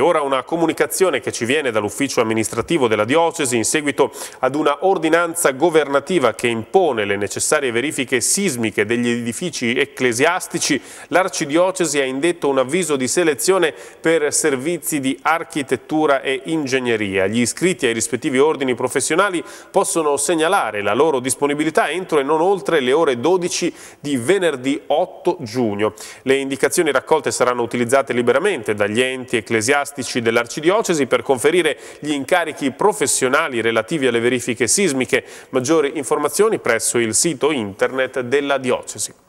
Ora una comunicazione che ci viene dall'ufficio amministrativo della diocesi in seguito ad una ordinanza governativa che impone le necessarie verifiche sismiche degli edifici ecclesiastici, l'arcidiocesi ha indetto un avviso di selezione per servizi di architettura e ingegneria. Gli iscritti ai rispettivi ordini professionali possono segnalare la loro disponibilità entro e non oltre le ore 12 di venerdì 8 giugno. Le indicazioni raccolte saranno utilizzate liberamente dagli enti ecclesiastici ecclesiastici dell'Arcidiocesi per conferire gli incarichi professionali relativi alle verifiche sismiche. Maggiori informazioni presso il sito internet della Diocesi.